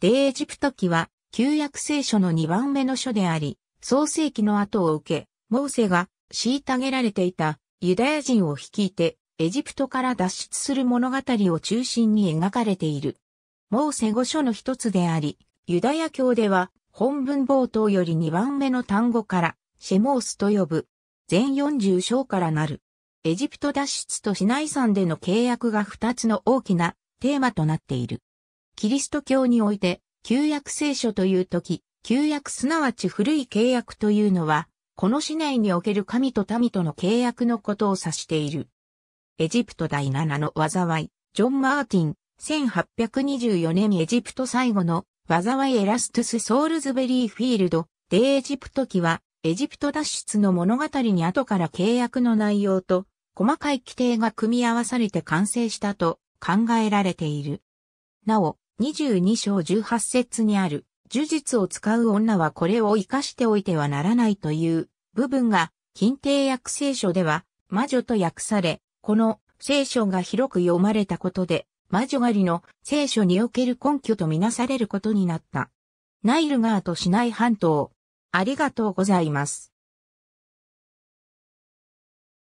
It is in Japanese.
でエジプト記は、旧約聖書の2番目の書であり、創世記の後を受け、モーセが虐げられていたユダヤ人を率いてエジプトから脱出する物語を中心に描かれている。モーセ語書の一つであり、ユダヤ教では本文冒頭より2番目の単語からシェモースと呼ぶ。全40章からなる。エジプト脱出とシナイ山での契約が2つの大きなテーマとなっている。キリスト教において、旧約聖書というとき、旧約すなわち古い契約というのは、この市内における神と民との契約のことを指している。エジプト第7の災い、ジョン・マーティン、1824年エジプト最後の災いエラストゥス・ソールズベリー・フィールド、デイ・エジプト記は、エジプト脱出の物語に後から契約の内容と、細かい規定が組み合わされて完成したと考えられている。なお、22章18節にある、呪術を使う女はこれを活かしておいてはならないという部分が、近帝約聖書では、魔女と訳され、この聖書が広く読まれたことで、魔女狩りの聖書における根拠とみなされることになった。ナイル川とシナイ半島。ありがとうございます。